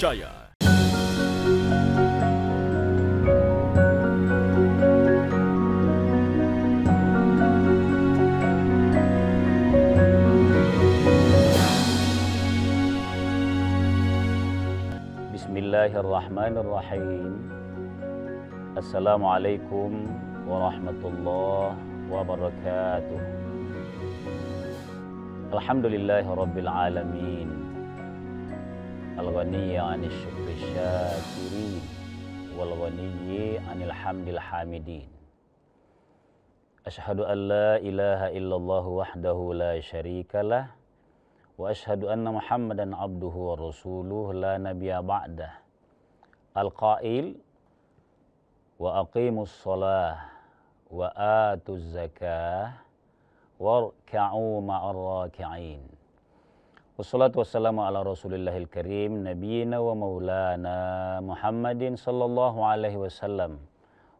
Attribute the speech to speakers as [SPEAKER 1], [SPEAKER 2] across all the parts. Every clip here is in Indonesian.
[SPEAKER 1] Jaya.
[SPEAKER 2] Bismillahirrahmanirrahim. Assalamualaikum warahmatullahi wabarakatuh. Alhamdulillahirabbil alamin. الغني عن الشكر الشاكرين والغني عن الحمد الحامدين أشهد أن لا إله إلا الله وحده لا شريك له وأشهد أن محمدا عبده ورسوله لا نبي بعده القائل وأقيموا الصلاة وآتوا الزكاة واركعوا مع الراكعين Wassalatu wassalamu ala rasulillahil karim Nabiina wa maulana Muhammadin sallallahu alaihi wasallam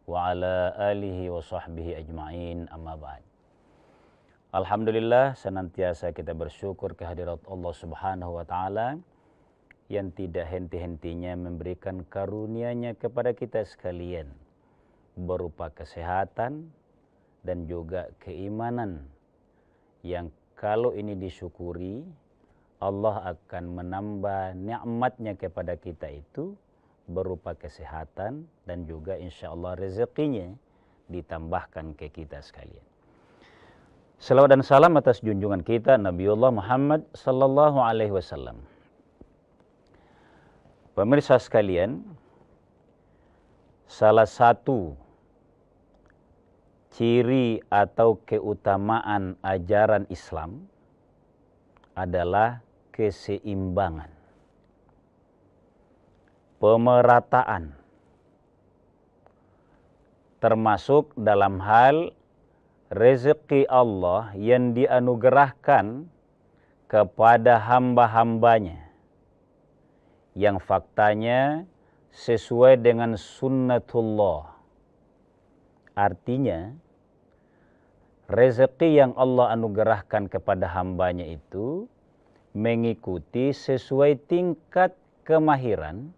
[SPEAKER 2] Wa ala alihi wa sahbihi ajma'in amma ba'd Alhamdulillah senantiasa kita bersyukur kehadirat Allah subhanahu wa ta'ala Yang tidak henti-hentinya memberikan karunianya kepada kita sekalian Berupa kesehatan dan juga keimanan Yang kalau ini disyukuri Allah akan menambah nikmatnya kepada kita itu berupa kesehatan dan juga insya Allah rezekinya ditambahkan ke kita sekalian. Salawat dan salam atas junjungan kita Nabiullah Muhammad sallallahu alaihi wasallam. Pemirsa sekalian, salah satu ciri atau keutamaan ajaran Islam adalah keseimbangan, pemerataan, termasuk dalam hal rezeki Allah yang dianugerahkan kepada hamba-hambanya yang faktanya sesuai dengan sunnatullah. Artinya, rezeki yang Allah anugerahkan kepada hambanya itu mengikuti sesuai tingkat kemahiran,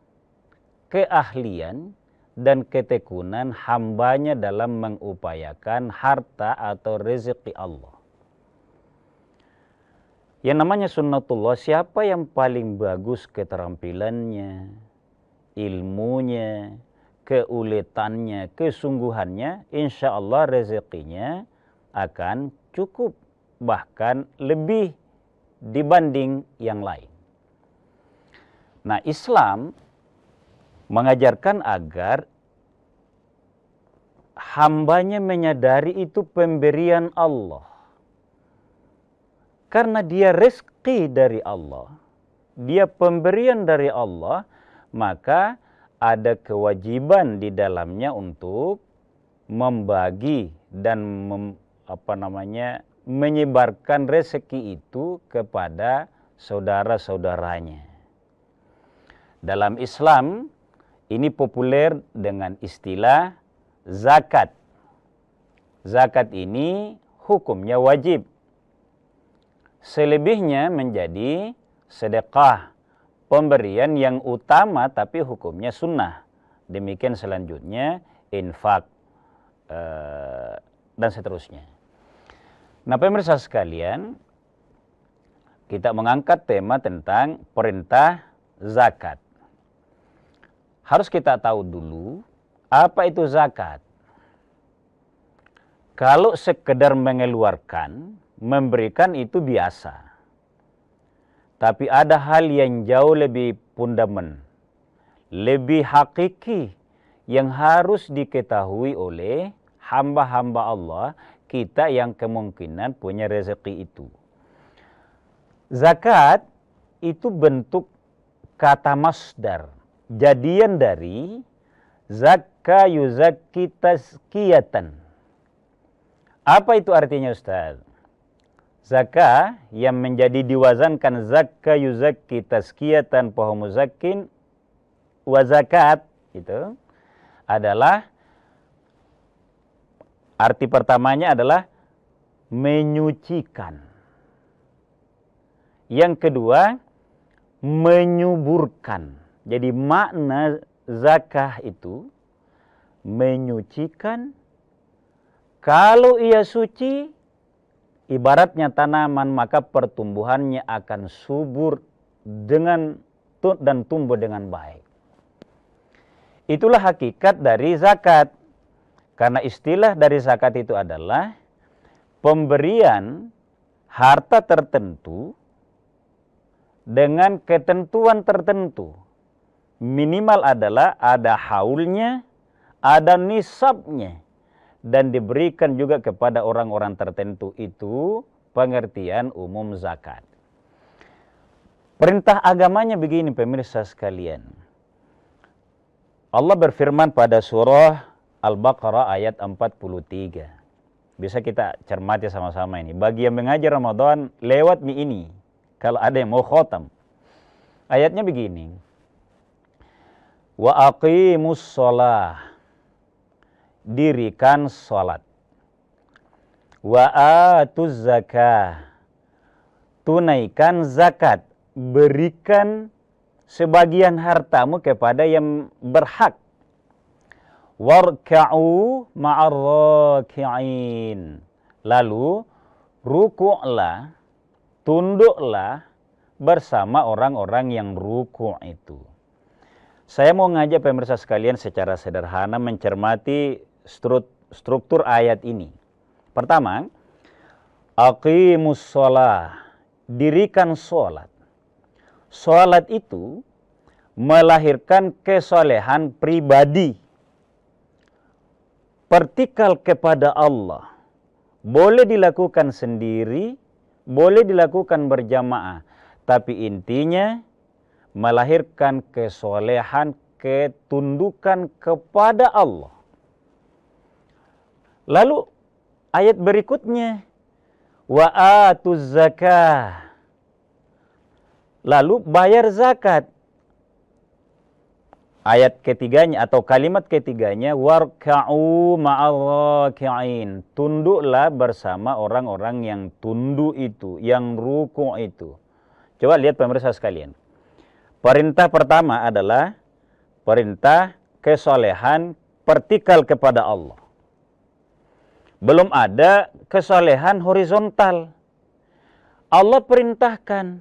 [SPEAKER 2] keahlian, dan ketekunan hambanya dalam mengupayakan harta atau rezeki Allah. Yang namanya sunnatullah, siapa yang paling bagus keterampilannya, ilmunya, keuletannya, kesungguhannya, insya Allah rezekinya akan cukup, bahkan lebih dibanding yang lain. Nah, Islam mengajarkan agar hambanya menyadari itu pemberian Allah. Karena dia rezeki dari Allah, dia pemberian dari Allah, maka ada kewajiban di dalamnya untuk membagi dan mem, apa namanya menyebarkan rezeki itu kepada saudara-saudaranya. Dalam Islam ini populer dengan istilah zakat. Zakat ini hukumnya wajib. Selebihnya menjadi sedekah, pemberian yang utama tapi hukumnya sunnah. Demikian selanjutnya infak eh, dan seterusnya. Nah, pemirsa sekalian, kita mengangkat tema tentang perintah zakat. Harus kita tahu dulu apa itu zakat. Kalau sekedar mengeluarkan, memberikan itu biasa. Tapi ada hal yang jauh lebih fundament, lebih hakiki yang harus diketahui oleh hamba-hamba Allah kita yang kemungkinan punya rezeki itu. Zakat itu bentuk kata masdar. Jadian dari zakka yuzakki tazkiyatan. Apa itu artinya Ustaz? Zakah yang menjadi diwazankan zakka yuzakki tazkiyatan pohomu zakin wa zakat itu adalah Arti pertamanya adalah menyucikan. Yang kedua, menyuburkan. Jadi makna zakah itu menyucikan. Kalau ia suci, ibaratnya tanaman maka pertumbuhannya akan subur dengan dan tumbuh dengan baik. Itulah hakikat dari zakat karena istilah dari zakat itu adalah pemberian harta tertentu dengan ketentuan tertentu. Minimal adalah ada haulnya, ada nisabnya dan diberikan juga kepada orang-orang tertentu itu pengertian umum zakat. Perintah agamanya begini pemirsa sekalian. Allah berfirman pada surah Al-Baqarah ayat 43. Bisa kita cermati sama-sama ini. Bagi yang mengajar Ramadan lewat mi ini. Kalau ada yang mau khotam. Ayatnya begini. Wa aqimus sholah. Dirikan sholat. Wa atuz zakah. Tunaikan zakat. Berikan sebagian hartamu kepada yang berhak warka'u ma'arraki'in. Lalu ruku'lah, tunduklah bersama orang-orang yang ruku itu. Saya mau ngajak pemirsa sekalian secara sederhana mencermati struktur ayat ini. Pertama, aqimus sholah, dirikan sholat. Sholat itu melahirkan kesolehan pribadi Pertikal kepada Allah boleh dilakukan sendiri, boleh dilakukan berjamaah, tapi intinya melahirkan kesolehan, ketundukan kepada Allah. Lalu ayat berikutnya Waatuz zakah. Lalu bayar zakat ayat ketiganya atau kalimat ketiganya warka'u ma'arraki'in tunduklah bersama orang-orang yang tunduk itu yang ruku itu coba lihat pemirsa sekalian perintah pertama adalah perintah kesolehan vertikal kepada Allah belum ada kesolehan horizontal Allah perintahkan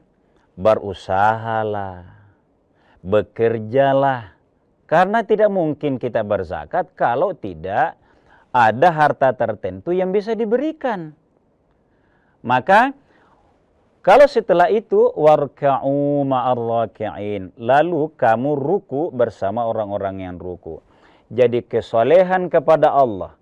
[SPEAKER 2] berusahalah bekerjalah karena tidak mungkin kita berzakat kalau tidak ada harta tertentu yang bisa diberikan. Maka kalau setelah itu warka'u ma'arraki'in, lalu kamu ruku bersama orang-orang yang ruku. Jadi kesolehan kepada Allah,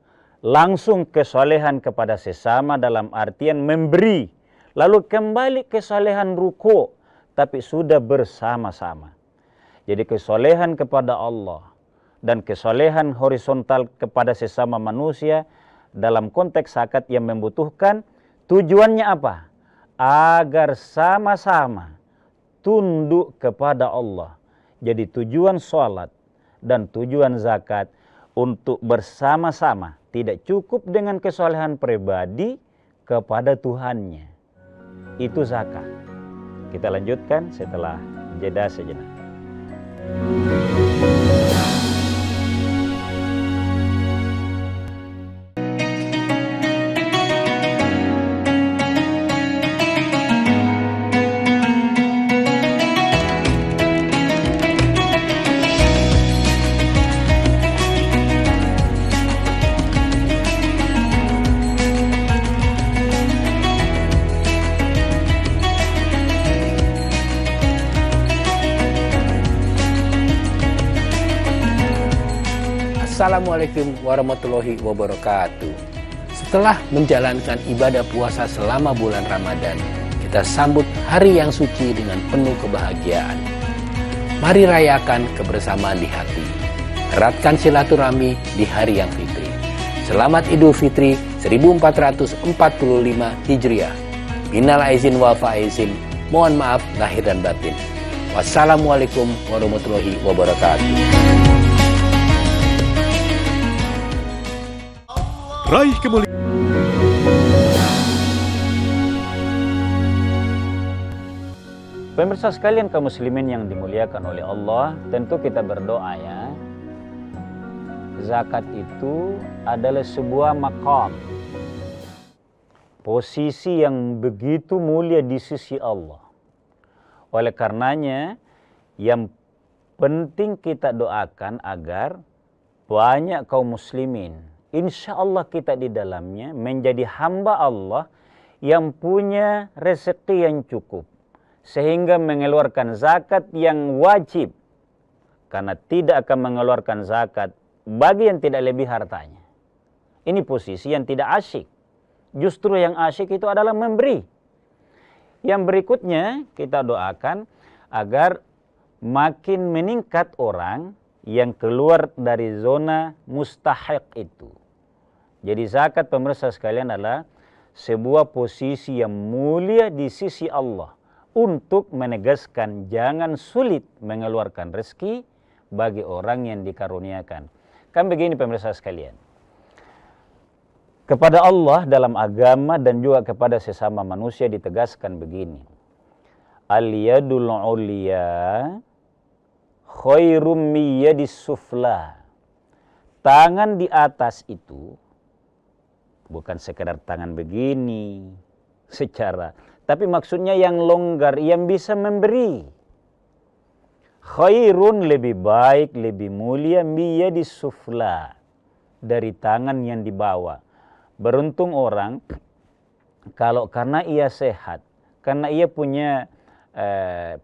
[SPEAKER 2] langsung kesolehan kepada sesama dalam artian memberi. Lalu kembali kesolehan ruku, tapi sudah bersama-sama. Jadi kesolehan kepada Allah dan kesolehan horizontal kepada sesama manusia dalam konteks zakat yang membutuhkan tujuannya apa? Agar sama-sama tunduk kepada Allah. Jadi tujuan sholat dan tujuan zakat untuk bersama-sama tidak cukup dengan kesolehan pribadi kepada Tuhannya. Itu zakat. Kita lanjutkan setelah jeda sejenak. Thank you.
[SPEAKER 1] Assalamualaikum warahmatullahi wabarakatuh. Setelah menjalankan ibadah puasa selama bulan Ramadan, kita sambut hari yang suci dengan penuh kebahagiaan. Mari rayakan kebersamaan di hati. Eratkan silaturahmi di hari yang fitri. Selamat Idul Fitri 1445 Hijriah. Minal aizin wal faizin. Mohon maaf lahir dan batin. Wassalamualaikum warahmatullahi wabarakatuh. Raih kemuliaan.
[SPEAKER 2] Pemirsa sekalian kaum muslimin yang dimuliakan oleh Allah, tentu kita berdoa ya. Zakat itu adalah sebuah makam. Posisi yang begitu mulia di sisi Allah. Oleh karenanya, yang penting kita doakan agar banyak kaum muslimin insya Allah kita di dalamnya menjadi hamba Allah yang punya rezeki yang cukup sehingga mengeluarkan zakat yang wajib karena tidak akan mengeluarkan zakat bagi yang tidak lebih hartanya. Ini posisi yang tidak asyik. Justru yang asyik itu adalah memberi. Yang berikutnya kita doakan agar makin meningkat orang yang keluar dari zona mustahik itu. Jadi zakat pemirsa sekalian adalah sebuah posisi yang mulia di sisi Allah untuk menegaskan jangan sulit mengeluarkan rezeki bagi orang yang dikaruniakan. Kan begini pemirsa sekalian. Kepada Allah dalam agama dan juga kepada sesama manusia ditegaskan begini. Al-yadul ulia, khairum miyadis sufla. Tangan di atas itu bukan sekedar tangan begini secara tapi maksudnya yang longgar yang bisa memberi khairun lebih baik lebih mulia di sufla dari tangan yang dibawa beruntung orang kalau karena ia sehat karena ia punya eh,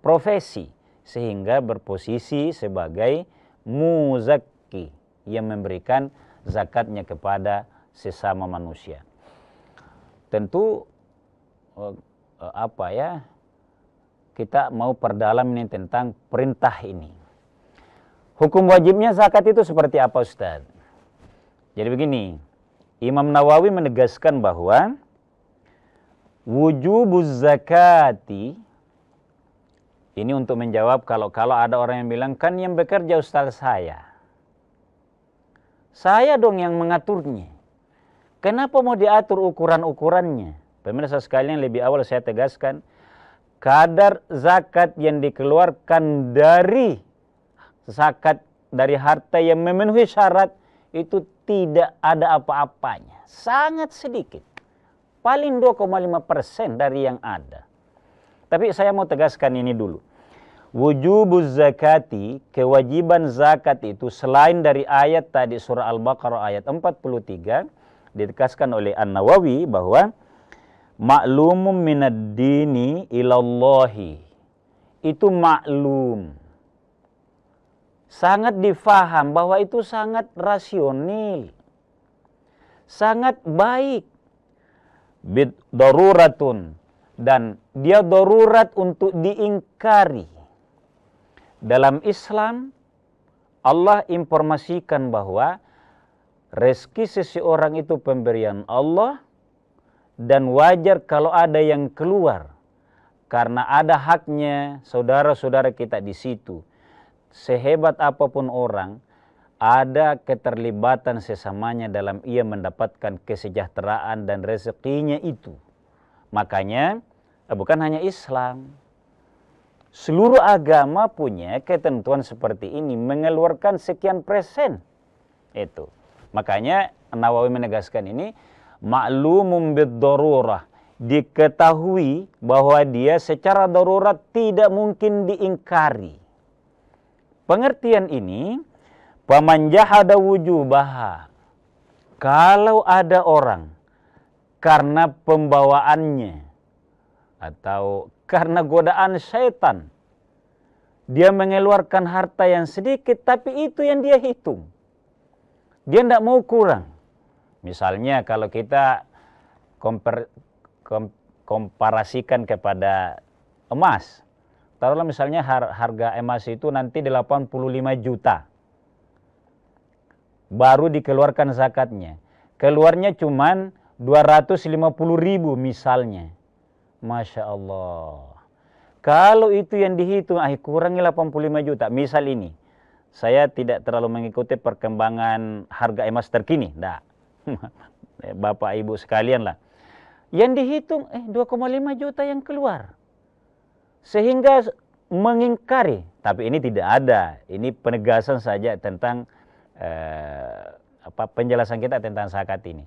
[SPEAKER 2] profesi sehingga berposisi sebagai muzaki yang memberikan zakatnya kepada sesama manusia. Tentu eh, eh, apa ya kita mau perdalam ini tentang perintah ini. Hukum wajibnya zakat itu seperti apa Ustaz? Jadi begini, Imam Nawawi menegaskan bahwa wujubuz zakati ini untuk menjawab kalau kalau ada orang yang bilang kan yang bekerja ustaz saya. Saya dong yang mengaturnya. Kenapa mau diatur ukuran-ukurannya? Pemirsa sekalian lebih awal saya tegaskan, kadar zakat yang dikeluarkan dari zakat dari harta yang memenuhi syarat itu tidak ada apa-apanya. Sangat sedikit. Paling 2,5 persen dari yang ada. Tapi saya mau tegaskan ini dulu. Wujubuz zakati, kewajiban zakat itu selain dari ayat tadi surah Al-Baqarah ayat 43, ditegaskan oleh An-Nawawi bahwa ma'lumun minadini dini ilallahi itu maklum sangat difaham bahwa itu sangat rasional sangat baik bid daruratun dan dia darurat untuk diingkari dalam Islam Allah informasikan bahwa Rezeki seseorang itu pemberian Allah dan wajar kalau ada yang keluar karena ada haknya saudara-saudara kita di situ. Sehebat apapun orang, ada keterlibatan sesamanya dalam ia mendapatkan kesejahteraan dan rezekinya itu. Makanya eh, bukan hanya Islam, seluruh agama punya ketentuan seperti ini mengeluarkan sekian persen itu Makanya Nawawi menegaskan ini maklumum bidarurah diketahui bahwa dia secara darurat tidak mungkin diingkari. Pengertian ini pamanjahada wujubah. kalau ada orang karena pembawaannya atau karena godaan setan dia mengeluarkan harta yang sedikit tapi itu yang dia hitung dia tidak mau kurang. Misalnya kalau kita komper, kom, komparasikan kepada emas. Taruhlah misalnya har, harga emas itu nanti 85 juta. Baru dikeluarkan zakatnya. Keluarnya lima 250 ribu misalnya. Masya Allah. Kalau itu yang dihitung, ah kurangi 85 juta. Misal ini, saya tidak terlalu mengikuti perkembangan harga emas terkini. Nah, Bapak Ibu sekalian lah. Yang dihitung eh 2,5 juta yang keluar. Sehingga mengingkari, tapi ini tidak ada. Ini penegasan saja tentang eh, apa penjelasan kita tentang zakat ini.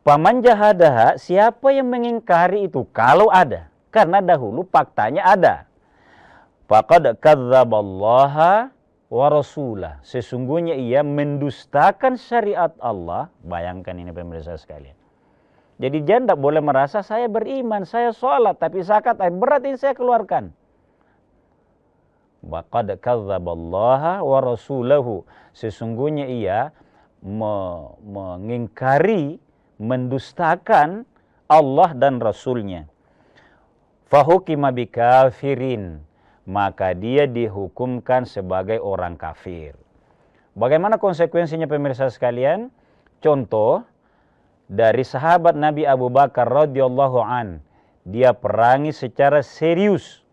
[SPEAKER 2] Paman jahadaha, siapa yang mengingkari itu kalau ada? Karena dahulu faktanya ada. Faqad kazzaballaha wa Sesungguhnya ia mendustakan syariat Allah. Bayangkan ini pemirsa sekalian. Jadi jangan tidak boleh merasa saya beriman, saya sholat, tapi zakat berat ini saya keluarkan. Waqad kadzaballaha wa rasulahu. Sesungguhnya ia me mengingkari, mendustakan Allah dan Rasulnya. Fahukima bikafirin maka dia dihukumkan sebagai orang kafir. Bagaimana konsekuensinya pemirsa sekalian? Contoh dari sahabat Nabi Abu Bakar radhiyallahu an, dia perangi secara serius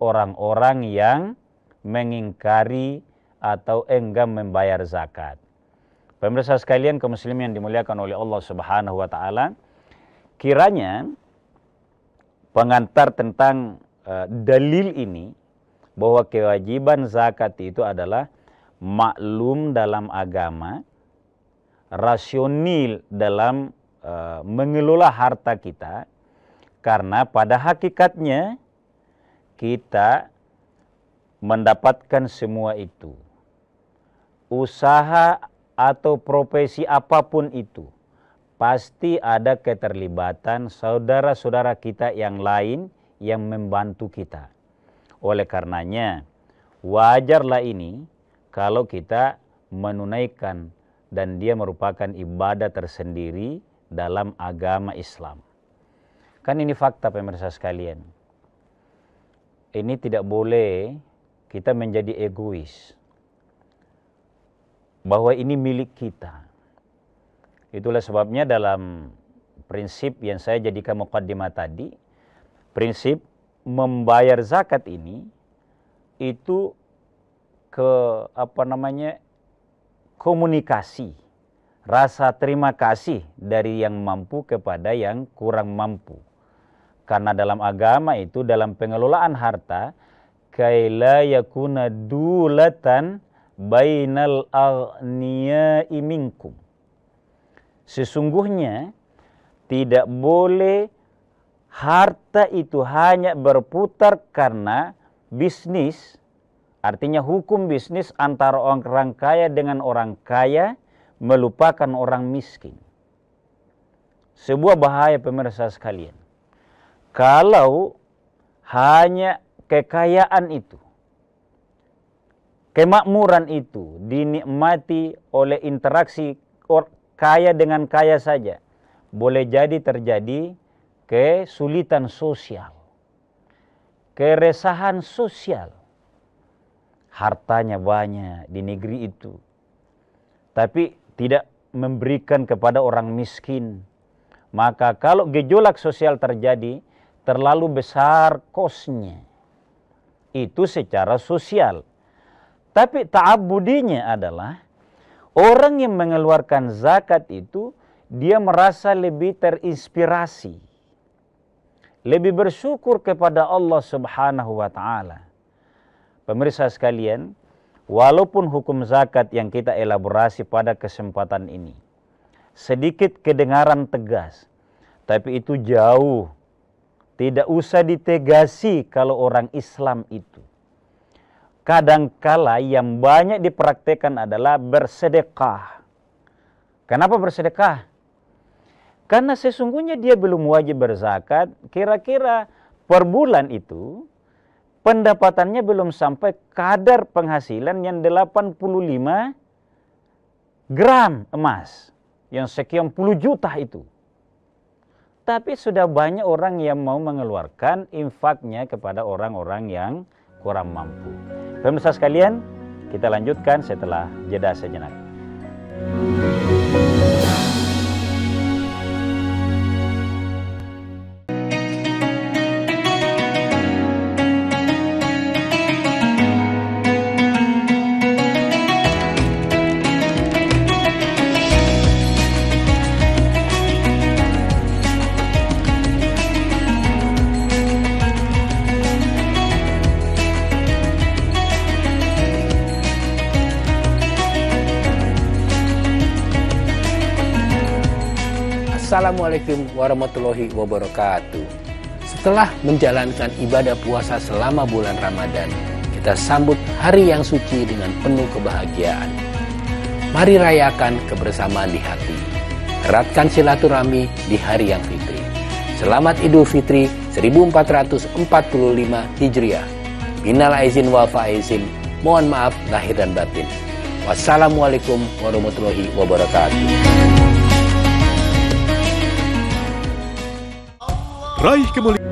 [SPEAKER 2] orang-orang yang mengingkari atau enggan membayar zakat. Pemirsa sekalian kaum muslimin yang dimuliakan oleh Allah Subhanahu wa taala, kiranya pengantar tentang uh, dalil ini bahwa kewajiban zakat itu adalah maklum dalam agama, rasional dalam e, mengelola harta kita, karena pada hakikatnya kita mendapatkan semua itu. Usaha atau profesi apapun itu, pasti ada keterlibatan saudara-saudara kita yang lain yang membantu kita. Oleh karenanya, wajarlah ini kalau kita menunaikan dan dia merupakan ibadah tersendiri dalam agama Islam. Kan ini fakta pemirsa sekalian. Ini tidak boleh kita menjadi egois. Bahwa ini milik kita. Itulah sebabnya dalam prinsip yang saya jadikan mukaddimah tadi, prinsip membayar zakat ini itu ke apa namanya komunikasi rasa terima kasih dari yang mampu kepada yang kurang mampu karena dalam agama itu dalam pengelolaan harta kaila yakuna dulatan bainal aghniyai iminkum sesungguhnya tidak boleh harta itu hanya berputar karena bisnis, artinya hukum bisnis antara orang kaya dengan orang kaya melupakan orang miskin. Sebuah bahaya pemirsa sekalian. Kalau hanya kekayaan itu, kemakmuran itu dinikmati oleh interaksi kaya dengan kaya saja, boleh jadi terjadi kesulitan sosial, keresahan sosial. Hartanya banyak di negeri itu, tapi tidak memberikan kepada orang miskin. Maka kalau gejolak sosial terjadi, terlalu besar kosnya. Itu secara sosial. Tapi ta'abudinya adalah orang yang mengeluarkan zakat itu dia merasa lebih terinspirasi lebih bersyukur kepada Allah Subhanahu wa taala. Pemirsa sekalian, walaupun hukum zakat yang kita elaborasi pada kesempatan ini sedikit kedengaran tegas, tapi itu jauh tidak usah ditegasi kalau orang Islam itu. Kadangkala yang banyak dipraktekkan adalah bersedekah. Kenapa bersedekah? Karena sesungguhnya dia belum wajib berzakat, kira-kira per bulan itu pendapatannya belum sampai kadar penghasilan yang 85 gram emas yang sekian puluh juta itu. Tapi sudah banyak orang yang mau mengeluarkan infaknya kepada orang-orang yang kurang mampu. Pemirsa sekalian, kita lanjutkan setelah jeda sejenak.
[SPEAKER 1] Assalamualaikum warahmatullahi wabarakatuh. Setelah menjalankan ibadah puasa selama bulan Ramadan, kita sambut hari yang suci dengan penuh kebahagiaan. Mari rayakan kebersamaan di hati. Eratkan silaturahmi di hari yang fitri. Selamat Idul Fitri 1445 Hijriah. Minal aizin wal faizin. Mohon maaf lahir dan batin. Wassalamualaikum warahmatullahi wabarakatuh. raih kemuliaan.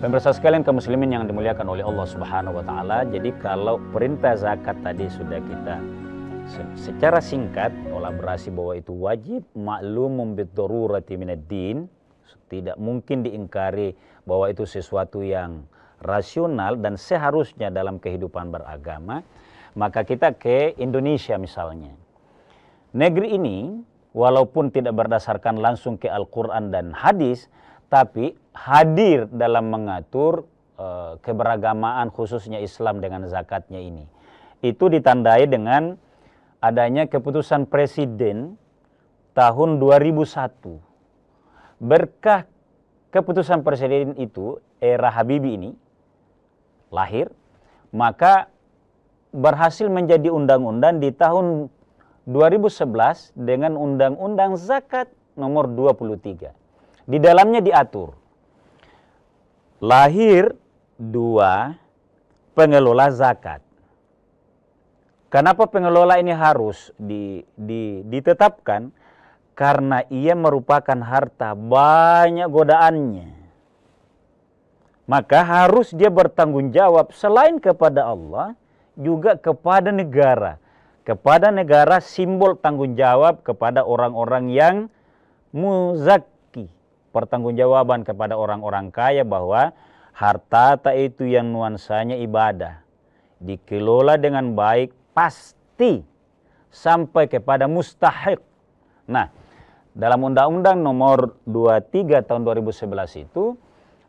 [SPEAKER 1] Pemirsa
[SPEAKER 2] sekalian kaum muslimin yang dimuliakan oleh Allah Subhanahu wa taala. Jadi kalau perintah zakat tadi sudah kita secara singkat kolaborasi bahwa itu wajib maklum maklumum bidarurati minaddin tidak mungkin diingkari bahwa itu sesuatu yang rasional dan seharusnya dalam kehidupan beragama maka kita ke Indonesia misalnya Negeri ini walaupun tidak berdasarkan langsung ke Al-Quran dan hadis, tapi hadir dalam mengatur e, keberagamaan khususnya Islam dengan zakatnya ini. Itu ditandai dengan adanya keputusan Presiden tahun 2001. Berkah keputusan Presiden itu, era Habibie ini, lahir, maka berhasil menjadi undang-undang di tahun 2011 dengan Undang-Undang Zakat nomor 23. Di dalamnya diatur lahir dua pengelola zakat. Kenapa pengelola ini harus di, di, ditetapkan? Karena ia merupakan harta banyak godaannya. Maka harus dia bertanggung jawab selain kepada Allah juga kepada negara kepada negara simbol tanggung jawab kepada orang-orang yang muzaki pertanggungjawaban kepada orang-orang kaya bahwa harta tak itu yang nuansanya ibadah dikelola dengan baik pasti sampai kepada mustahik nah dalam undang-undang nomor 23 tahun 2011 itu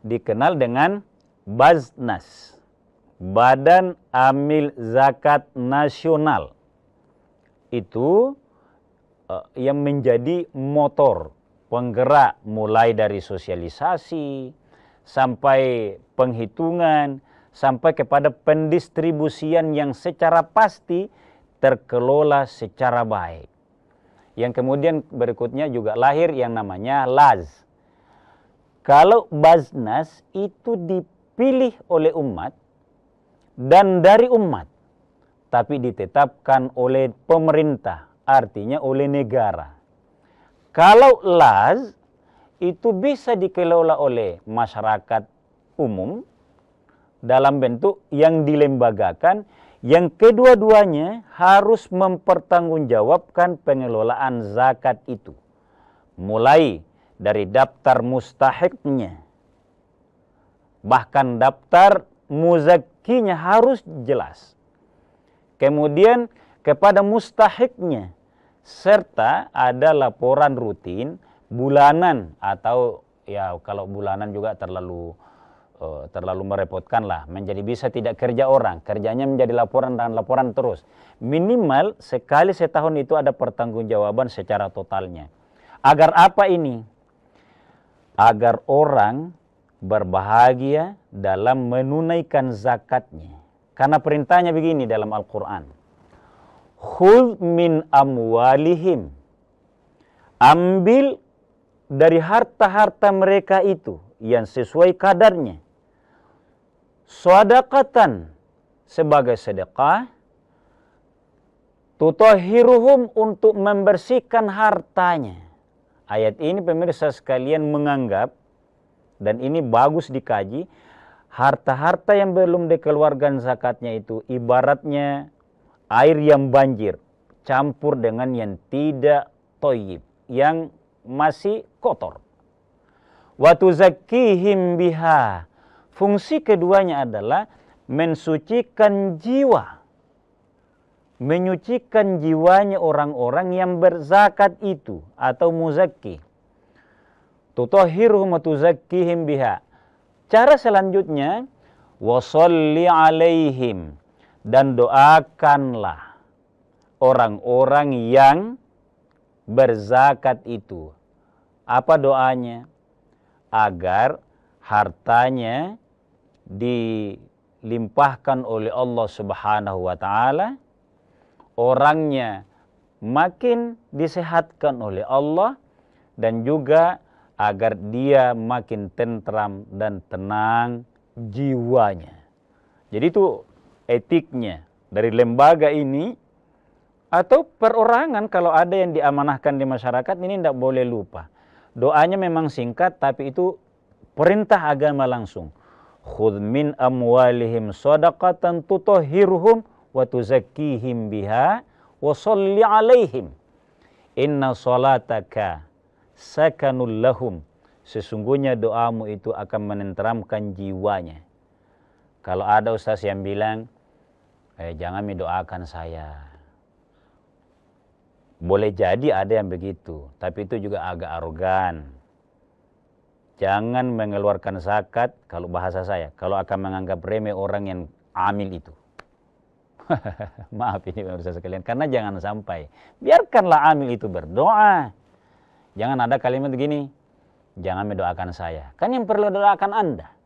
[SPEAKER 2] dikenal dengan Baznas Badan Amil Zakat Nasional itu uh, yang menjadi motor penggerak mulai dari sosialisasi sampai penghitungan sampai kepada pendistribusian yang secara pasti terkelola secara baik. Yang kemudian berikutnya juga lahir yang namanya Laz. Kalau Baznas itu dipilih oleh umat dan dari umat tapi ditetapkan oleh pemerintah, artinya oleh negara. Kalau laz itu bisa dikelola oleh masyarakat umum dalam bentuk yang dilembagakan yang kedua-duanya harus mempertanggungjawabkan pengelolaan zakat itu. Mulai dari daftar mustahiknya, bahkan daftar muzakinya harus jelas kemudian kepada mustahiknya serta ada laporan rutin bulanan atau ya kalau bulanan juga terlalu eh, terlalu merepotkan lah menjadi bisa tidak kerja orang kerjanya menjadi laporan dan laporan terus minimal sekali setahun itu ada pertanggungjawaban secara totalnya agar apa ini agar orang berbahagia dalam menunaikan zakatnya karena perintahnya begini dalam Al-Quran. Khudh min amwalihim. Ambil dari harta-harta mereka itu yang sesuai kadarnya. Sodakatan sebagai sedekah. Tutohiruhum untuk membersihkan hartanya. Ayat ini pemirsa sekalian menganggap dan ini bagus dikaji harta-harta yang belum dikeluarkan zakatnya itu ibaratnya air yang banjir campur dengan yang tidak toyib, yang masih kotor. Watu zakihim biha. Fungsi keduanya adalah mensucikan jiwa. Menyucikan jiwanya orang-orang yang berzakat itu atau muzakki. Tutohiru matuzakihim biha Cara selanjutnya wasolli alaihim dan doakanlah orang-orang yang berzakat itu. Apa doanya? Agar hartanya dilimpahkan oleh Allah Subhanahu wa taala, orangnya makin disehatkan oleh Allah dan juga agar dia makin tentram dan tenang jiwanya. Jadi itu etiknya dari lembaga ini atau perorangan kalau ada yang diamanahkan di masyarakat ini tidak boleh lupa. Doanya memang singkat tapi itu perintah agama langsung. Khudh min amwalihim sadaqatan tutahhiruhum wa tuzakkihim biha wa alaihim. Inna salataka sakanul lahum sesungguhnya doamu itu akan menenteramkan jiwanya kalau ada ustaz yang bilang eh, jangan mendoakan saya boleh jadi ada yang begitu tapi itu juga agak arogan jangan mengeluarkan zakat kalau bahasa saya kalau akan menganggap remeh orang yang amil itu maaf ini pemirsa sekalian karena jangan sampai biarkanlah amil itu berdoa Jangan ada kalimat gini, jangan mendoakan saya. Kan yang perlu doakan Anda.